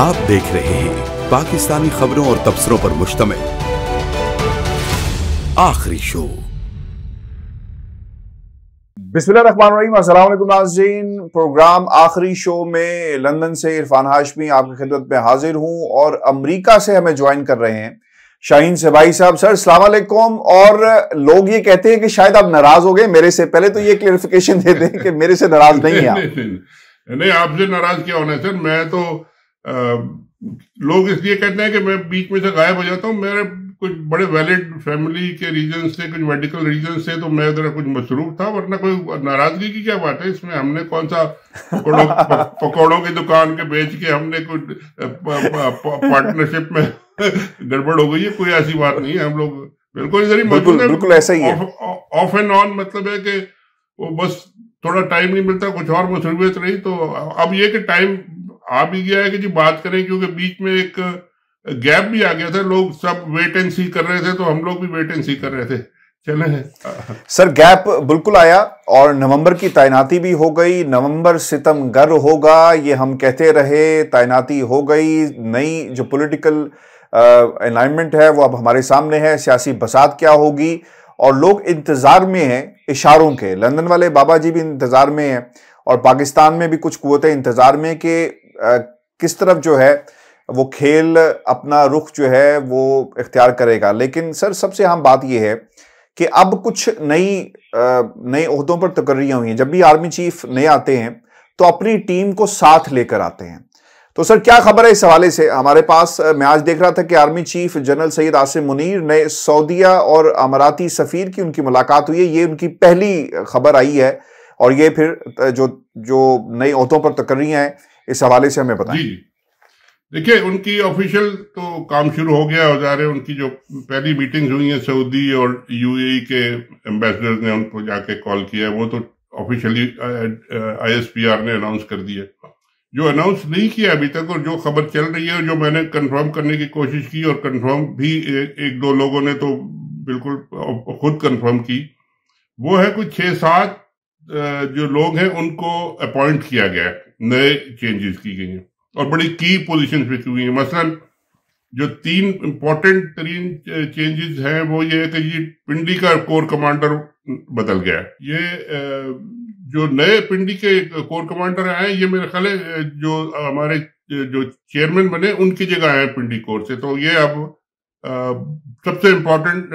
आप देख रहे हैं पाकिस्तानी खबरों और तबसरों पर मुश्तमिल आखिरी शो नाजीन प्रोग्राम आखिरी शो में लंदन से इरफान हाशमी आपकी खिदमत में हाजिर हूं और अमेरिका से हमें ज्वाइन कर रहे हैं शाहीन भाई साहब सर सलामकुम और लोग ये कहते हैं कि शायद आप नाराज हो गए मेरे से पहले तो ये क्लियरिफिकेशन दे दें कि मेरे से नाराज नहीं है नहीं, नहीं, नहीं, नहीं आपसे नाराज क्या होना है सर मैं तो लोग इसलिए कहते हैं कि मैं बीच में से गायब हो जाता हूँ मेरे कुछ बड़े वैलिड फैमिली के रीजन से कुछ मेडिकल रीजन से तो मैं जरा कुछ मसरूफ था वरना कोई नाराजगी की क्या बात है इसमें हमने कौन सा पकौड़ों पकौड़ों की दुकान के बेच के हमने कुछ पार्टनरशिप में गड़बड़ हो गई है कोई ऐसी बात नहीं है हम लोग बिल्कुल इधर ही बिल्कुल ऐसा ही है ऑफ एंड ऑन मतलब है कि वो बस थोड़ा टाइम नहीं मिलता कुछ और मसरूबियत रही तो अब ये कि टाइम आ भी गया है कि जी बात करें क्योंकि बीच में एक गैप भी आ गया था लोग सब वेट एंड सी कर रहे थे तो हम लोग भी वेट एंड सी कर रहे थे चले सर गैप बिल्कुल आया और नवंबर की तैनाती भी हो गई नवंबर गर होगा ये हम कहते रहे तैनाती हो गई नई जो पॉलिटिकल अलाइनमेंट है वो अब हमारे सामने है सियासी बसात क्या होगी और लोग इंतज़ार में हैं इशारों के लंदन वाले बाबा जी भी इंतज़ार में हैं और पाकिस्तान में भी कुछ कुतें इंतज़ार में कि किस तरफ जो है वो खेल अपना रुख जो है वो इख्तियार करेगा लेकिन सर सबसे अहम बात यह है कि अब कुछ नई नए अहदों पर तकर्रियाँ हुई हैं जब भी आर्मी चीफ नए आते हैं तो अपनी टीम को साथ लेकर आते हैं तो सर क्या खबर है इस हवाले से हमारे पास मैं आज देख रहा था कि army chief general Syed Asim Munir ने सऊदिया और अमराती सफ़ीर की उनकी मुलाकात हुई है ये उनकी पहली खबर आई है और ये फिर जो जो नई अहदों पर तकर्रियाँ हैं इस हवाले से हमें बताएं देखिए उनकी ऑफिशियल तो काम शुरू हो गया और उनकी जो पहली मीटिंग हुई है सऊदी और यूएई के एम्बेसडर ने उनको जाके कॉल किया है वो तो ऑफिशियली आईएसपीआर ने अनाउंस कर दिया जो अनाउंस नहीं किया अभी तक और जो खबर चल रही है जो मैंने कंफर्म करने की कोशिश की और कंफर्म भी ए, एक दो लोगों ने तो बिल्कुल खुद कंफर्म की वो है कुछ छः सात जो लोग हैं उनको अपॉइंट किया गया है नए चेंजेस की गई हैं और बड़ी की पोजिशन पे हुई हैं मसलन जो तीन इम्पोर्टेंट तरीन चेंजेस हैं वो ये है कि ये पिंडी का कोर कमांडर बदल गया ये जो नए पिंडी के कोर कमांडर आए ये मेरे ख्याल है जो हमारे जो चेयरमैन बने उनकी जगह आए पिंडी कोर से तो ये अब सबसे इम्पोर्टेंट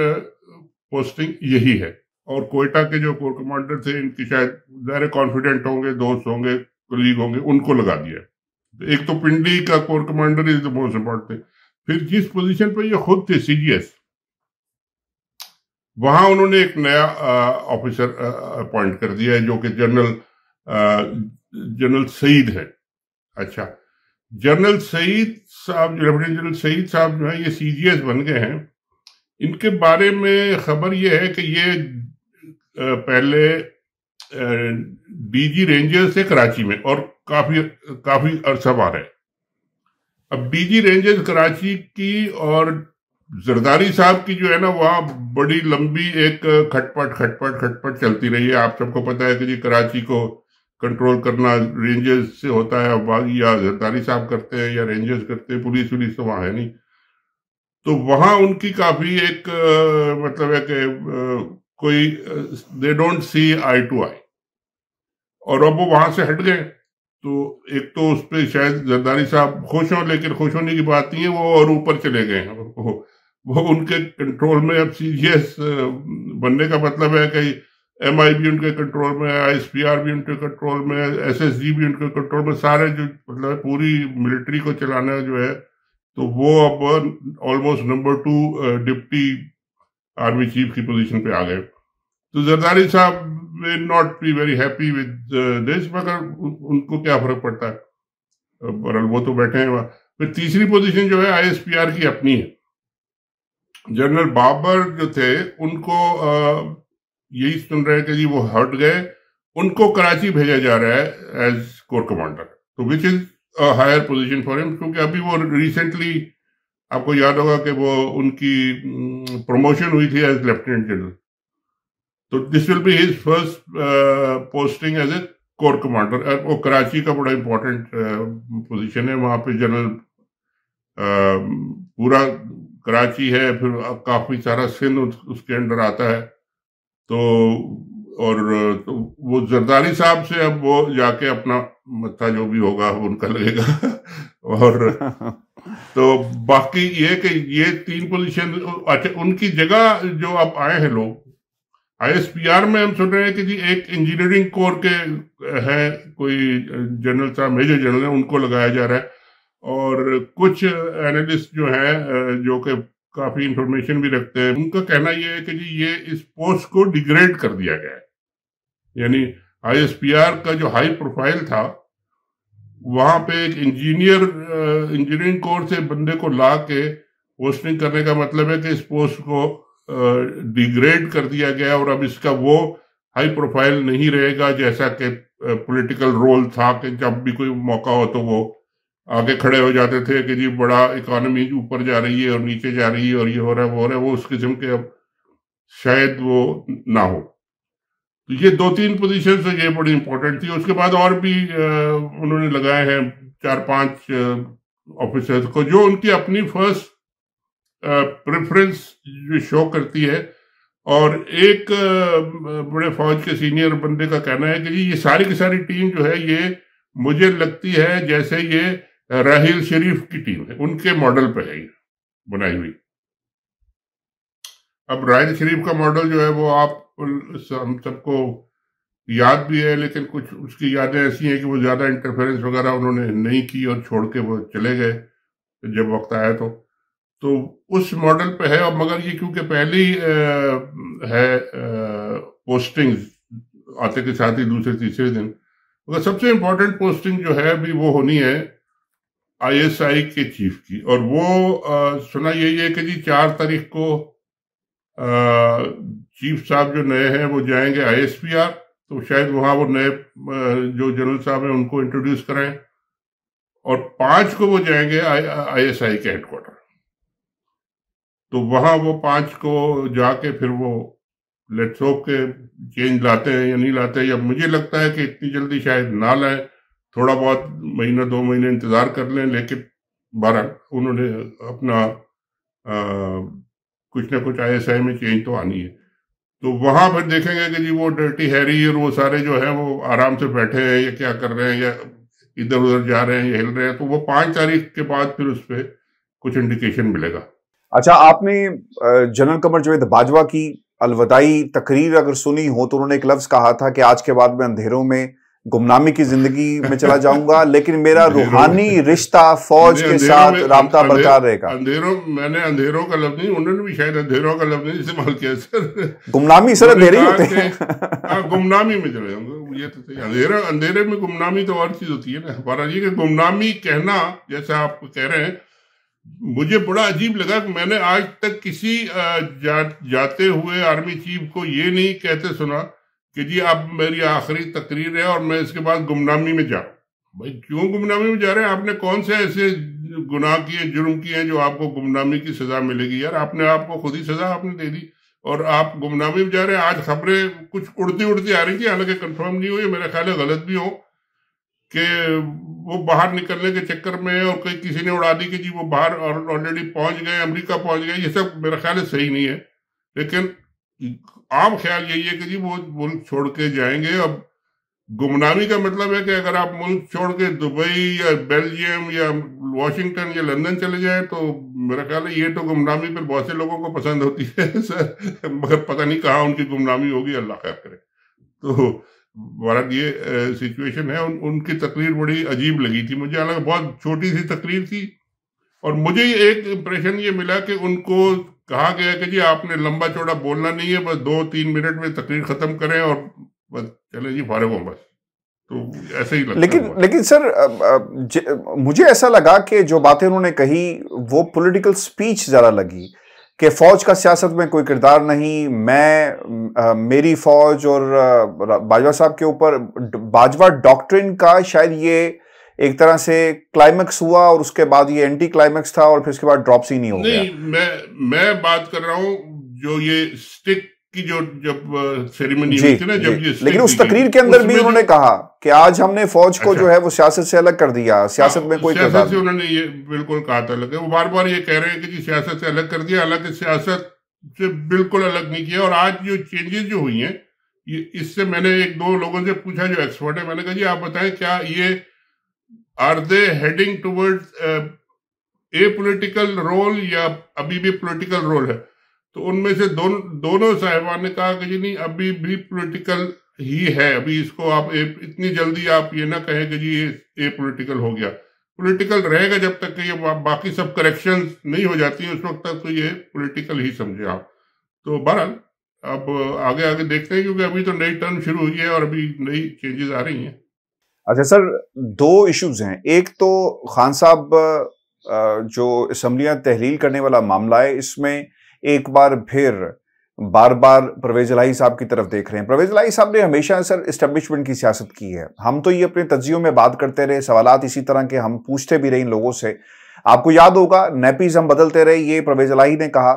पोस्टिंग यही है और कोयटा के जो कोर कमांडर थे इनकी शायद ज्यादा कॉन्फिडेंट होंगे दोस्त होंगे कलीग होंगे उनको लगा दिया तो एक तो पिंडी का core commander is the most important फिर जिस पोजीशन पर ये खुद थे सीजीएस वहां उन्होंने एक नया ऑफिसर अपॉइंट कर दिया है जो कि जनरल जनरल सईद है अच्छा जनरल सईद साहब लेफ्टिनेंट जनरल सईद साहब जो है ये सीजीएस बन गए हैं इनके बारे में खबर यह है कि ये पहले डीजी रेंजर्स से कराची में और काफी काफी अरसा बाद है अब डीजी रेंजर्स कराची की और जरदारी साहब की जो है ना वहां बड़ी लंबी एक खटपट खटपट खटपट चलती रही है आप सबको पता है कि जी कराची को कंट्रोल करना रेंजर्स से होता है या जरदारी साहब करते हैं या रेंजर्स करते हैं पुलिस वुलिस तो वहां है नहीं तो वहां उनकी काफी एक मतलब है कि कोई they don't see I to आई और अब वो वहां से हट गए तो एक तो उस पर शायद जरदारी साहब खुश हो लेकिन खुश होने की बात नहीं है वो और ऊपर चले गए हैं वो, उनके कंट्रोल में अब सी जी एस बनने का मतलब है कि एम आई भी उनके कंट्रोल में है आई भी उनके कंट्रोल में है एस एस जी भी उनके कंट्रोल में सारे जो मतलब पूरी मिलिट्री को चलाना जो है तो वो अब almost number two deputy army chief की पोजीशन पे आ गए तो जरदारी साहब वे not be very happy with this मगर उनको क्या फर्क पड़ता है बरल वो तो बैठे हैं फिर तीसरी पोजीशन जो है आईएसपीआर की अपनी है जनरल बाबर जो थे उनको uh, यही सुन रहे थे जी वो हट गए उनको कराची भेजा जा रहा है एज कोर कमांडर तो which is higher position for him क्योंकि अभी वो रिसेंटली आपको याद होगा कि वो उनकी प्रमोशन हुई थी एज लेफ्टिनेंट जनरल तो this will be his first posting as a core commander वो कराची का बड़ा इम्पोर्टेंट पोजीशन uh, है वहां पे जनरल uh, पूरा कराची है फिर काफ़ी सारा सिंध उस, उसके अंडर आता है तो और तो वो जरदारी साहब से अब वो जाके अपना मत्था जो भी होगा उनका लगेगा और तो बाकी ये कि ये तीन पोजीशन अच्छा उनकी जगह जो अब आए हैं लोग आईएसपीआर में हम सुन रहे हैं कि जी एक इंजीनियरिंग कोर के है कोई जनरल साहब मेजर जनरल है उनको लगाया जा रहा है और कुछ एनालिस्ट जो हैं जो कि काफी इंफॉर्मेशन भी रखते हैं उनका कहना यह है कि जी ये इस पोस्ट को डिग्रेड कर दिया गया है यानी आईएसपीआर का जो हाई प्रोफाइल था वहां पे एक इंजीनियर इंजीनियरिंग कोर्स से बंदे को ला के पोस्टिंग करने का मतलब है कि इस पोस्ट को डिग्रेड कर दिया गया और अब इसका वो हाई प्रोफाइल नहीं रहेगा जैसा कि पॉलिटिकल रोल था कि जब भी कोई मौका हो तो वो आगे खड़े हो जाते थे कि जी बड़ा इकोनॉमी ऊपर जा रही है और नीचे जा रही है और ये हो रहा है वो हो रहा है वो उस किस्म के अब शायद वो ना हो तो ये दो तीन पोजीशन से ये बड़ी इंपॉर्टेंट थी उसके बाद और भी उन्होंने लगाए हैं चार पांच ऑफिसर्स को जो उनकी अपनी फर्स्ट प्रेफरेंस जो शो करती है और एक बड़े फौज के सीनियर बंदे का कहना है कि जी ये सारी की सारी टीम जो है ये मुझे लगती है जैसे ये राहिल शरीफ की टीम है उनके मॉडल पर है ये बनाई हुई अब राहल शरीफ का मॉडल जो है वो आप हम सबको याद भी है लेकिन कुछ उसकी यादें ऐसी हैं कि वो ज़्यादा इंटरफेरेंस वगैरह उन्होंने नहीं की और छोड़ के वो चले गए जब वक्त आया तो तो उस मॉडल पे है और मगर ये क्योंकि पहली है पोस्टिंग आते के साथ ही दूसरे तीसरे दिन मगर सबसे इम्पोर्टेंट पोस्टिंग जो है अभी वो होनी है आईएसआई के चीफ की और वो आ, सुना यही है कि जी चार तारीख को चीफ साहब जो नए हैं वो जाएंगे आई तो शायद वहां वो नए जो जनरल साहब हैं उनको इंट्रोड्यूस कराएं और पांच को वो जाएंगे आईएसआई के हेडक्वार्टर तो वहां वो पांच को जाके फिर वो लेट्स होप के चेंज लाते हैं या नहीं लाते हैं या मुझे लगता है कि इतनी जल्दी शायद ना लाए थोड़ा बहुत महीना दो महीने इंतजार कर लें लेकिन बारह उन्होंने अपना आ, कुछ ना कुछ आईएसआई में चेंज तो आनी है तो वहां पर देखेंगे कि जी वो डर्टी हैरी और वो सारे जो है वो आराम से बैठे हैं या क्या कर रहे हैं या इधर उधर जा रहे हैं या हिल रहे हैं तो वो पांच तारीख के बाद फिर उस पर कुछ इंडिकेशन मिलेगा अच्छा आपने जनरल कमर जवेद बाजवा की अलविदाई तकरीर अगर सुनी हो तो उन्होंने एक लफ्ज कहा था कि आज के बाद में अंधेरों में गुमनामी की जिंदगी में चला जाऊंगा लेकिन मेरा रूहानी रिश्ता फौज के साथ रामता बरकरार रहेगा अंधेरों मैंने अंधेरों का लफ्ज नहीं उन्होंने भी शायद अंधेरों का लफ्ज नहीं इस्तेमाल किया सर गुमनामी सर अंधेरे होते हैं हाँ, गुमनामी में चले जाऊंगा ये तो सही अंधेरा अंधेरे में गुमनामी तो और चीज होती है ना हमारा जी कि गुमनामी कहना जैसे आप कह रहे हैं मुझे बड़ा अजीब लगा कि मैंने आज तक किसी जा, जाते हुए आर्मी चीफ को ये नहीं कहते सुना कि जी अब मेरी आखिरी तकरीर है और मैं इसके बाद गुमनामी में जा भाई क्यों गुमनामी में जा रहे हैं आपने कौन से ऐसे गुनाह किए जुर्म किए हैं जो आपको गुमनामी की सजा मिलेगी यार आपने आपको खुद ही सजा आपने दे दी और आप गुमनामी में जा रहे हैं आज खबरें कुछ उड़ती उड़ती आ रही थी हालांकि कंफर्म नहीं हुई मेरा ख्याल है गलत भी हो कि वो बाहर निकलने के चक्कर में और कहीं किसी ने उड़ा दी कि जी वो बाहर ऑलरेडी पहुंच गए अमेरिका पहुंच गए ये सब मेरा ख्याल है सही नहीं है लेकिन आम ख्याल यही है कि जी वो मुल्क छोड़ के जाएंगे अब गुमनामी का मतलब है कि अगर आप मुल्क छोड़ के दुबई या बेल्जियम या वॉशिंगटन या लंदन चले जाए तो मेरा ख्याल है ये तो गुमनामी पर बहुत से लोगों को पसंद होती है सर मगर पता नहीं कहाँ उनकी गुमनामी होगी अल्लाह खैर करे तो भारत ये सिचुएशन है उन, उनकी तकरीर बड़ी अजीब लगी थी मुझे हालांकि बहुत छोटी सी तकरीर थी और मुझे एक इम्प्रेशन ये मिला कि उनको कहा गया कि जी आपने लंबा चौड़ा बोलना नहीं है बस दो तीन मिनट में तकरीर खत्म करें और बस चले जी फारे हो बस तो ऐसे ही लगता लेकिन लेकिन सर मुझे ऐसा लगा कि जो बातें उन्होंने कही वो पॉलिटिकल स्पीच ज़रा लगी कि फ़ौज का सियासत में कोई किरदार नहीं मैं आ, मेरी फ़ौज और बाजवा साहब के ऊपर बाजवा डॉक्ट्रिन का शायद ये एक तरह से क्लाइमेक्स हुआ और उसके बाद ये एंटी क्लाइमेक्स था और फिर उसके बाद ड्रॉप सीन ही हो नहीं, गया मैं मैं बात कर रहा हूँ जो ये स्टिक की जो जब सेरेमनी हुई थी ना जब ये लेकिन उस तकरीर के अंदर भी उन्होंने कहा कि आज हमने फौज को अच्छा। जो है वो सियासत से अलग कर दिया सियासत हाँ, में कोई सियासत से उन्होंने ये बिल्कुल कहा था लगे वो बार बार ये कह रहे हैं कि जी सियासत से अलग कर दिया हालांकि सियासत से बिल्कुल अलग नहीं किया और आज जो चेंजेस जो हुई है इससे मैंने एक दो लोगों से पूछा जो एक्सपर्ट है मैंने कहा जी आप बताएं क्या ये are they heading toward a political role या अभी भी पोलिटिकल रोल है तो उनमें से दो, दोनों साहिबान ने कहा कि जी नहीं अभी भी पोलिटिकल ही है अभी इसको आप ए, इतनी जल्दी आप ये ना कहें कि जी ये ए पोलिटिकल हो गया पोलिटिकल रहेगा जब तक कि ये बाकी सब करेक्शन नहीं हो जाती है उस वक्त तक तो ये पोलिटिकल ही समझे आप तो बहरहाल अब आगे आगे देखते हैं क्योंकि अभी तो नई टर्म शुरू हुई है और अभी नई चेंजेस आ रही हैं अच्छा सर दो इश्यूज हैं एक तो खान साहब जो इसम्बलियाँ तहलील करने वाला मामला है इसमें एक बार फिर बार बार परवेज लाही साहब की तरफ देख रहे हैं परवेज लाही साहब ने हमेशा सर इस्टेब्लिशमेंट की सियासत की है हम तो ये अपने तजियों में बात करते रहे सवाल इसी तरह के हम पूछते भी रहे इन लोगों से आपको याद होगा नैपीज हम बदलते रहे ये परवेज लाही ने कहा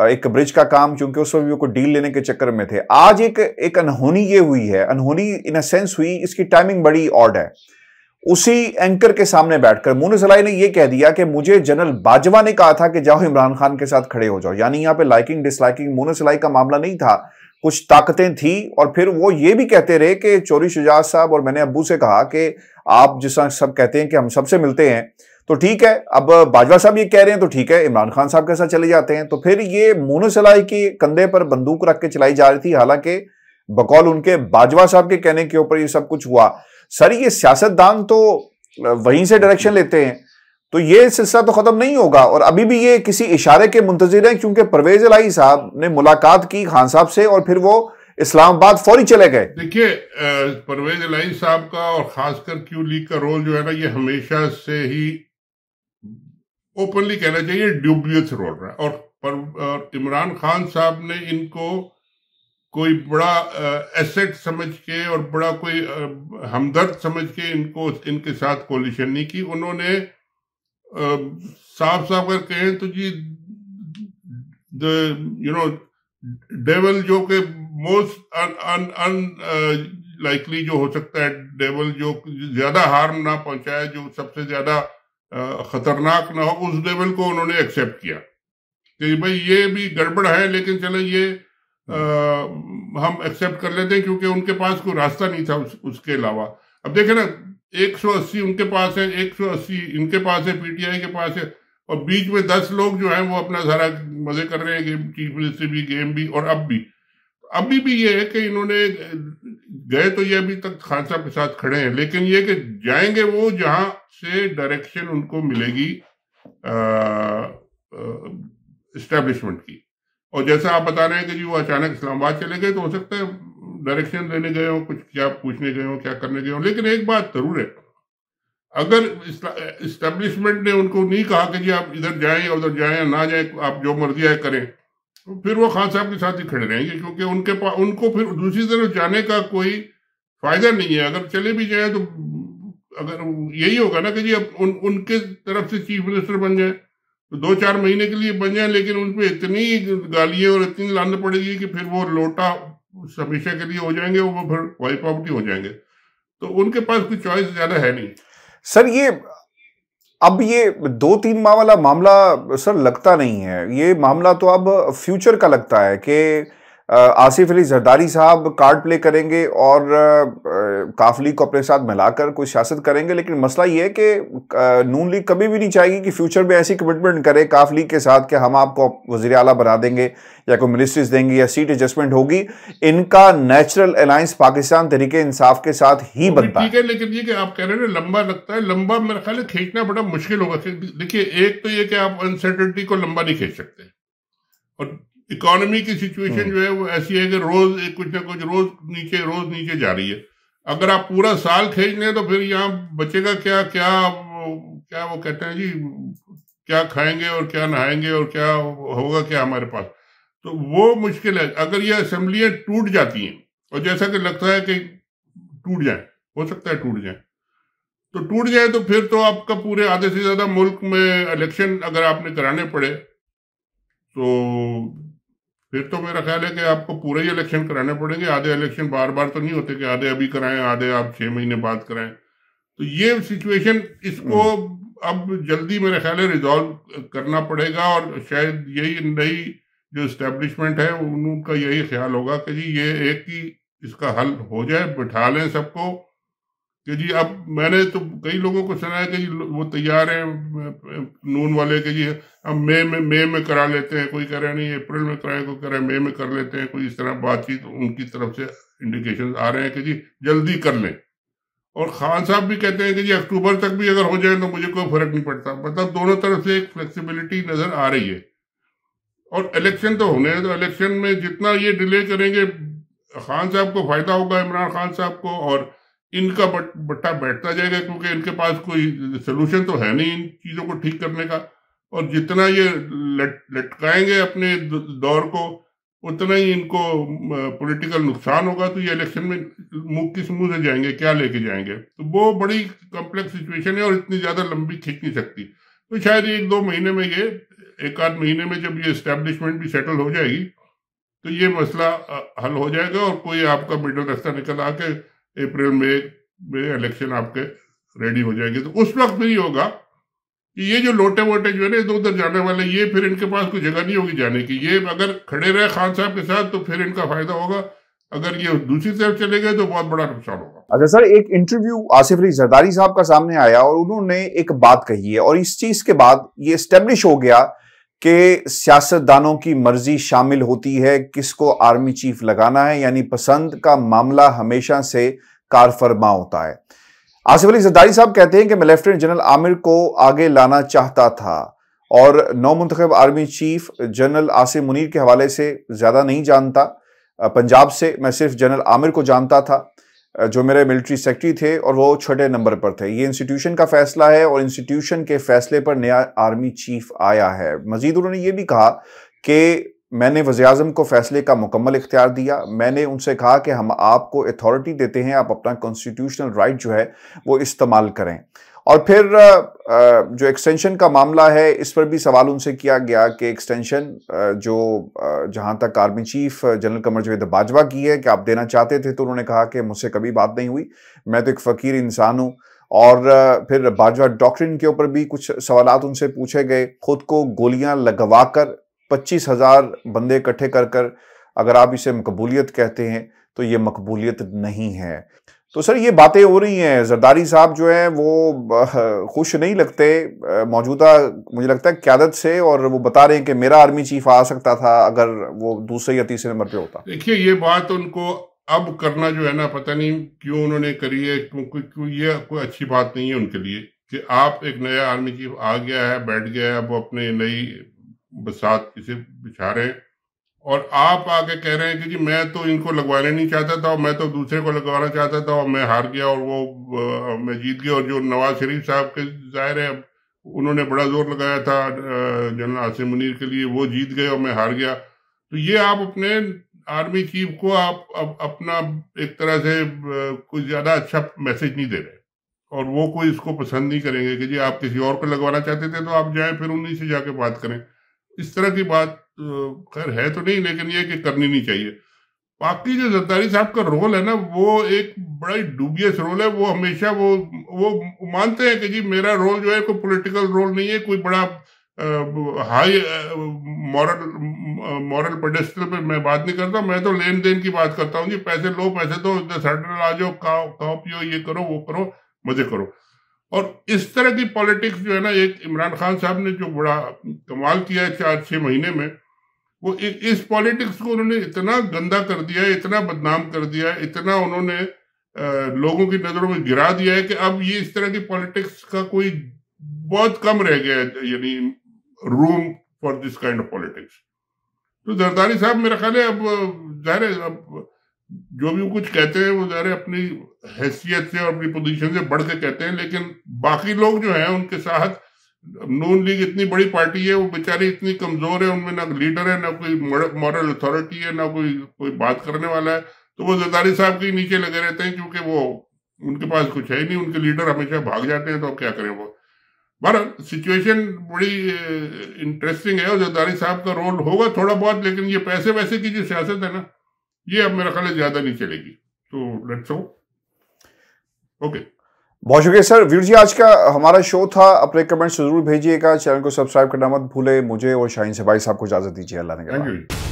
एक ब्रिज का काम चूंकि उस समय को डील लेने के चक्कर में थे आज एक एक अनहोनी ये हुई है अनहोनी इन अ सेंस हुई इसकी टाइमिंग बड़ी ऑड है उसी एंकर के सामने बैठकर मोनू सलाई ने यह कह दिया कि मुझे जनरल बाजवा ने कहा था कि जाओ इमरान खान के साथ खड़े हो जाओ यानी यहां पे लाइकिंग डिसलाइकिंग मोनू सलाई का मामला नहीं था कुछ ताकतें थी और फिर वो ये भी कहते रहे कि चोरी शुजात साहब और मैंने अबू से कहा कि आप जिस सब कहते हैं कि हम सबसे मिलते हैं तो ठीक है अब बाजवा साहब ये कह रहे हैं तो ठीक है इमरान खान साहब के साथ चले जाते हैं तो फिर ये मोनो सलाई के कंधे पर बंदूक रख के चलाई जा रही थी हालांकि बकौल उनके बाजवा साहब के कहने के ऊपर ये सब कुछ हुआ सर ये सियासतदान तो वहीं से डायरेक्शन लेते हैं तो ये सिलसिला तो खत्म नहीं होगा और अभी भी ये किसी इशारे के मुंतजर हैं क्योंकि परवेज अलाई साहब ने मुलाकात की खान साहब से और फिर वो इस्लामाबाद फौरी चले गए देखिए परवेज अलाई साहब का और खासकर क्यू लीग का रोल जो है ना ये हमेशा से ही ओपनली कहना चाहिए ड्यूबियस रोल रहा और, और इमरान खान साहब ने इनको कोई बड़ा एसेट समझ के और बड़ा कोई हमदर्द समझ के इनको इनके साथ कोलिशन नहीं की उन्होंने साफ साफ अगर कहें तो जी यू नो डेवल जो के मोस्ट अन अन लाइकली जो हो सकता है डेवल जो ज्यादा हार्म ना पहुंचाए जो सबसे ज्यादा uh, खतरनाक ना हो उस डेवल को उन्होंने एक्सेप्ट किया कि तो भाई ये भी गड़बड़ है लेकिन चलो ये आ, uh, हम एक्सेप्ट कर लेते हैं क्योंकि उनके पास कोई रास्ता नहीं था उस, उसके अलावा अब देखे ना 180 उनके पास है 180 इनके पास है पीटीआई के पास है और बीच में दस लोग जो हैं वो अपना सारा मजे कर रहे हैं गेम चीफ मिनिस्टर भी गेम भी और अब भी अभी भी ये है कि इन्होंने गए तो ये अभी तक खान के साथ खड़े हैं लेकिन ये कि जाएंगे वो जहां से डायरेक्शन उनको मिलेगी इस्टेब्लिशमेंट की और जैसा आप बता रहे हैं कि जी वो अचानक इस्लामाबाद चले गए तो हो सकता है डायरेक्शन देने गए हो कुछ क्या पूछने गए हो क्या करने गए हो लेकिन एक बात जरूर है अगर इस्टेब्लिशमेंट ने उनको नहीं कहा कि जी आप इधर जाएं या उधर जाएं ना जाएं आप जो मर्जी आए करें तो फिर वो खान साहब के साथ ही खड़े रहेंगे क्योंकि उनके पास उनको फिर दूसरी तरफ जाने का कोई फायदा नहीं है अगर चले भी जाए तो अगर यही होगा ना कि जी अब उन, उनके तरफ से चीफ मिनिस्टर बन जाए तो दो चार महीने के लिए बन जाए लेकिन उनपे इतनी गालियां और इतनी लान पड़ेगी कि फिर वो लोटा समीक्षा हमेशा के लिए हो जाएंगे वो फिर वाइप आउट ही हो जाएंगे तो उनके पास कोई चॉइस ज्यादा है नहीं सर ये अब ये दो तीन माह वाला मामला सर लगता नहीं है ये मामला तो अब फ्यूचर का लगता है कि आसिफ अली जरदारी साहब कार्ड प्ले करेंगे और काफली को अपने साथ मिलाकर कोई सियासत करेंगे लेकिन मसला ये है कि नून लीग कभी भी नहीं चाहेगी कि फ्यूचर में ऐसी कमिटमेंट करे काफ लीग के साथ कि हम आपको वजी अला बना देंगे या कोई मिनिस्ट्रीज देंगे या सीट एडजस्टमेंट होगी इनका नेचुरल अलायंस पाकिस्तान तरीके इंसाफ के साथ ही तो बनता है लेकिन ये कि आप कह रहे हैं लंबा लगता है लंबा मेरा ख्याल खींचना बड़ा मुश्किल होगा देखिए एक तो ये कि आप अनसर्टनिटी को लंबा नहीं खींच सकते और इकोनॉमी की सिचुएशन hmm. जो है वो ऐसी है कि रोज कुछ ना कुछ रोज नीचे रोज नीचे जा रही है अगर आप पूरा साल खींच लें तो फिर यहाँ बचेगा क्या क्या क्या वो कहते हैं जी क्या खाएंगे और क्या नहाएंगे और क्या होगा क्या हमारे पास तो वो मुश्किल है अगर ये असेंबलियां टूट जाती हैं और जैसा कि लगता है कि टूट जाए हो सकता है टूट जाए तो टूट जाए तो फिर तो आपका पूरे आधे से ज्यादा मुल्क में इलेक्शन अगर आपने कराने पड़े तो फिर तो मेरा ख्याल है कि आपको पूरे ही इलेक्शन कराने पड़ेंगे आधे इलेक्शन बार बार तो नहीं होते कि आधे अभी कराएं आधे आप छह महीने बाद कराएं तो ये सिचुएशन इसको हम्म। अब जल्दी मेरे ख्याल है रिजॉल्व करना पड़ेगा और शायद यही नई जो इस्टेब्लिशमेंट है उनका यही ख्याल होगा कि जी ये एक ही इसका हल हो जाए बिठा लें सबको कि जी अब मैंने तो कई लोगों को सुना है कि जी वो तैयार हैं नून वाले के जी अब मई में मई में करा लेते हैं कोई कह नहीं अप्रैल में कराएं कोई कह रहे हैं मई में कर लेते हैं कोई इस तरह बातचीत उनकी तरफ से इंडिकेशन आ रहे हैं कि जी जल्दी कर लें और खान साहब भी कहते हैं कि जी अक्टूबर तक भी अगर हो जाए तो मुझे कोई फर्क नहीं पड़ता मतलब दोनों तरफ से एक फ्लेक्सीबिलिटी नजर आ रही है और इलेक्शन तो होने हैं तो इलेक्शन में जितना ये डिले करेंगे खान साहब को फायदा होगा इमरान खान साहब को और इनका बट्टा बैठता जाएगा क्योंकि इनके पास कोई सोल्यूशन तो है नहीं इन चीजों को ठीक करने का और जितना ये लट, लटकाएंगे अपने दौर को उतना ही इनको पॉलिटिकल नुकसान होगा तो ये इलेक्शन में मुंह किस मुंह से जाएंगे क्या लेके जाएंगे तो वो बड़ी कॉम्प्लेक्स सिचुएशन है और इतनी ज्यादा लंबी खींच नहीं सकती तो शायद एक दो महीने में ये एक आध महीने में जब ये स्टैब्लिशमेंट भी सेटल हो जाएगी तो ये मसला हल हो जाएगा और कोई आपका मिडल रास्ता निकल आके अप्रैल मई में इलेक्शन आपके रेडी हो जाएंगे तो उस वक्त भी होगा कि ये जो लोटे वोटे जो है ना इधर उधर जाने वाले ये फिर इनके पास कोई जगह नहीं होगी जाने की ये अगर खड़े रहे खान साहब के साथ तो फिर इनका फायदा होगा अगर ये दूसरी तरफ चले गए तो बहुत बड़ा नुकसान होगा अच्छा सर एक इंटरव्यू आसिफ अली जरदारी साहब का सामने आया और उन्होंने एक बात कही है और इस चीज के बाद ये स्टेब्लिश हो गया कि सियासतदानों की मर्जी शामिल होती है किसको आर्मी चीफ लगाना है यानी पसंद का मामला हमेशा से कारफरमा होता है आसिफ अली जद्दारी साहब कहते हैं कि मैं लेफ्टिनेंट जनरल आमिर को आगे लाना चाहता था और नौ मुंतखब army chief general Asif Munir के हवाले से ज़्यादा नहीं जानता पंजाब से मैं सिर्फ जनरल आमिर को जानता था जो मेरे मिलिट्री सेक्रेटरी थे और वो छठे नंबर पर थे ये इंस्टीट्यूशन का फैसला है और इंस्टीट्यूशन के फैसले पर नया आर्मी चीफ आया है मजीद उन्होंने ये भी कहा कि मैंने वजी अजम को फैसले का मुकम्मल इख्तियार दिया मैंने उनसे कहा कि हम आपको अथॉरिटी देते हैं आप अपना कॉन्स्टिट्यूशनल राइट जो है वो इस्तेमाल करें और फिर जो एक्सटेंशन का मामला है इस पर भी सवाल उनसे किया गया कि एक्सटेंशन जो जहां तक army chief general Qamar Javed Bajwa की है कि आप देना चाहते थे तो उन्होंने कहा कि मुझसे कभी बात नहीं हुई मैं तो एक फ़कीर इंसान हूँ और फिर बाजवा डॉक्ट्रिन के ऊपर भी कुछ सवाल उनसे पूछे गए खुद को गोलियां लगवा कर पच्चीस हज़ार बंदे इकट्ठे कर कर अगर आप इसे मकबूलियत कहते हैं तो ये मकबूलियत नहीं है तो सर ये बातें हो रही हैं जरदारी साहब जो हैं वो खुश नहीं लगते मौजूदा मुझे लगता है क्यादत से और वो बता रहे हैं कि मेरा आर्मी चीफ आ सकता था अगर वो दूसरे या तीसरे नंबर पे होता देखिए ये बात उनको अब करना जो है ना पता नहीं क्यों उन्होंने करी है क्योंकि क्यों ये कोई अच्छी बात नहीं है उनके लिए कि आप एक नया आर्मी चीफ आ गया है बैठ गया है अब वो अपने नई बसात किसे बिछा रहे हैं और आप आगे कह रहे हैं कि जी मैं तो इनको लगवाने नहीं चाहता था और मैं तो दूसरे को लगवाना चाहता था और मैं हार गया और वो मैं जीत गया और जो नवाज शरीफ साहब के जाहिर है उन्होंने बड़ा जोर लगाया था जनरल आसिम मुनीर के लिए वो जीत गए और मैं हार गया तो ये आप अपने आर्मी चीफ को आप अप, अपना एक तरह से कुछ ज्यादा अच्छा मैसेज नहीं दे रहे और वो कोई इसको पसंद नहीं करेंगे कि जी आप किसी और को लगवाना चाहते थे तो आप जाए फिर उन्हीं से जाके बात करें इस तरह की बात खैर है तो नहीं लेकिन यह कि करनी नहीं चाहिए बाकी जो जरदारी साहब का रोल है ना वो एक बड़ा ही डूबियस रोल है वो हमेशा वो वो मानते हैं कि जी मेरा रोल जो है कोई पॉलिटिकल रोल नहीं है कोई बड़ा हाई मॉरल मॉरल पेडेस्टल पे मैं बात नहीं करता मैं तो लेन देन की बात करता हूँ जी पैसे लो पैसे दो तो सैटल आ जाओ खाओ खाओ पियो ये करो वो करो मजे करो और इस तरह की पॉलिटिक्स जो है ना एक इमरान खान साहब ने जो बड़ा कमाल किया है चार छः महीने में वो इस पॉलिटिक्स को उन्होंने इतना गंदा कर दिया है इतना बदनाम कर दिया है इतना उन्होंने लोगों की नज़रों में गिरा दिया है कि अब ये इस तरह की पॉलिटिक्स का कोई बहुत कम रह गया है यानी room for this kind of politics तो जरदारी साहब मेरा ख्याल है अब जाहिर है अब जो भी वो कुछ कहते हैं वो जरा अपनी हैसियत से और अपनी पोजीशन से बढ़ के कहते हैं लेकिन बाकी लोग जो हैं उनके साथ नून लीग इतनी बड़ी पार्टी है वो बेचारी इतनी कमजोर है उनमें ना लीडर है ना कोई मॉरल अथॉरिटी है ना कोई कोई बात करने वाला है तो वो जरदारी साहब के नीचे लगे रहते हैं क्योंकि वो उनके पास कुछ है ही नहीं उनके लीडर हमेशा भाग जाते हैं तो क्या करें वो बहर सिचुएशन बड़ी इंटरेस्टिंग eh, है और जरदारी साहब का रोल होगा थोड़ा बहुत लेकिन ये पैसे वैसे की जो सियासत है ना ये अब मेरा ख्याल ज्यादा नहीं चलेगी तो लेट्स ओके बहुत शुक्रिया सर वीर जी आज का हमारा शो था अपने कमेंट्स जरूर भेजिएगा चैनल को सब्सक्राइब करना मत भूले मुझे और शाहीन से भाई साहब को इजाजत दीजिए अल्लाह ने थैंक